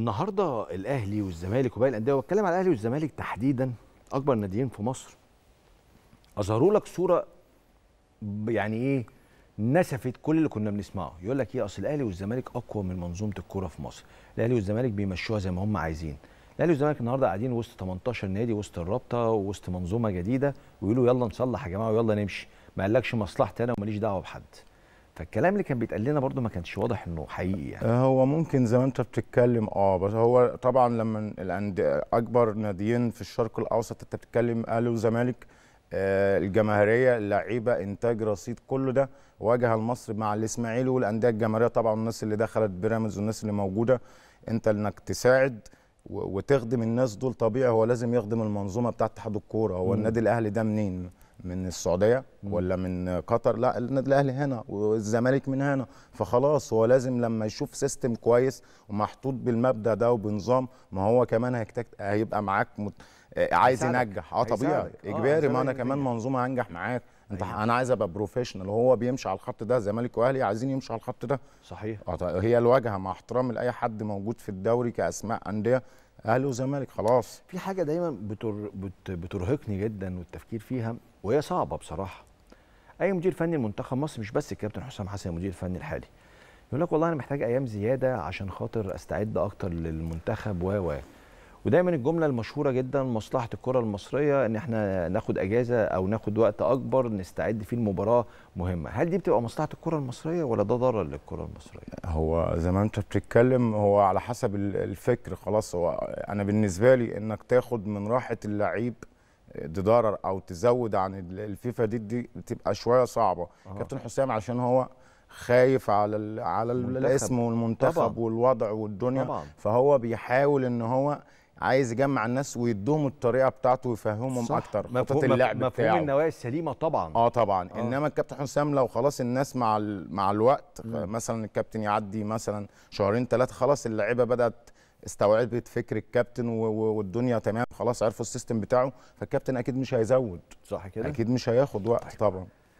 النهارده الاهلي والزمالك وباقي الانديه وبتكلم على الاهلي والزمالك تحديدا اكبر ناديين في مصر اظهروا لك صوره يعني ايه نسفت كل اللي كنا بنسمعه يقول لك ايه اصل الاهلي والزمالك اقوى من منظومه الكوره في مصر الاهلي والزمالك بيمشوها زي ما هم عايزين الاهلي والزمالك النهارده قاعدين وسط 18 نادي وسط الرابطه وسط منظومه جديده ويقولوا يلا نصلح يا جماعه ويلا نمشي ما قالكش مصلحتي انا وماليش دعوه بحد فالكلام اللي كان بيتقال لنا برضو ما كانش واضح انه حقيقي يعني. آه، هو ممكن زي ما انت بتتكلم اه بس هو طبعا لما الانديه اكبر ناديين في الشرق الاوسط انت بتتكلم اهلي وزمالك آه الجماهيريه اللعيبه انتاج رصيد كله ده واجه المصري مع الاسماعيلي والانديه الجماهيريه طبعا الناس اللي دخلت بيراميدز والناس اللي موجوده انت انك تساعد وتخدم الناس دول طبيعي هو لازم يخدم المنظومه بتاعت اتحاد الكوره هو النادي الاهلي ده منين من السعوديه ولا من قطر لا النادي الاهلي هنا والزمالك من هنا فخلاص هو لازم لما يشوف سيستم كويس ومحطوط بالمبدا ده وبنظام ما هو كمان هيكتك... هيبقى معاك مت... آه، عايز ينجح اه طبيعي آه، اجباري ما انا كمان منظومه هنجح معاك انت أيوة. انا عايز ابقى بروفيشنال وهو بيمشي على الخط ده زمالك واهلي عايزين يمشوا على الخط ده صحيح آه، طيب، هي الواجهه مع احترامي لاي حد موجود في الدوري كاسماء انديه اهلي وزمالك خلاص في حاجه دايما بتر... بت... بترهقني جدا والتفكير فيها وهي صعبه بصراحه اي مدير فني لمنتخب مصر مش بس الكابتن حسام حسن المدير الفني الحالي يقول لك والله انا محتاج ايام زياده عشان خاطر استعد اكتر للمنتخب و و ودايما الجمله المشهوره جدا مصلحه الكره المصريه ان احنا ناخد اجازه او ناخد وقت اكبر نستعد فيه لمباراه مهمه هل دي بتبقى مصلحه الكره المصريه ولا ده ضرر للكره المصريه هو زي ما انت بتتكلم هو على حسب الفكر خلاص هو انا بالنسبه لي انك تاخد من راحه اللعيب ضرر او تزود عن الفيفا دي دي بتبقى شويه صعبه أوه. كابتن حسام عشان هو خايف على على الاسم والمنتخب طبعًا. والوضع والدنيا طبعًا. فهو بيحاول ان هو عايز يجمع الناس ويدوهم الطريقه بتاعته ويفهمهم صح. اكتر خطه اللعب مفهوم بتاعه مفهوم النوايا السليمه طبعا اه طبعا آه. انما الكابتن حسام لو خلاص الناس مع مع الوقت م. مثلا الكابتن يعدي مثلا شهرين ثلاثه خلاص اللعيبه بدات استوعبت فكر الكابتن والدنيا تمام خلاص عرفوا السيستم بتاعه فالكابتن اكيد مش هيزود صح كده اكيد مش هياخد وقت طيب. طبعا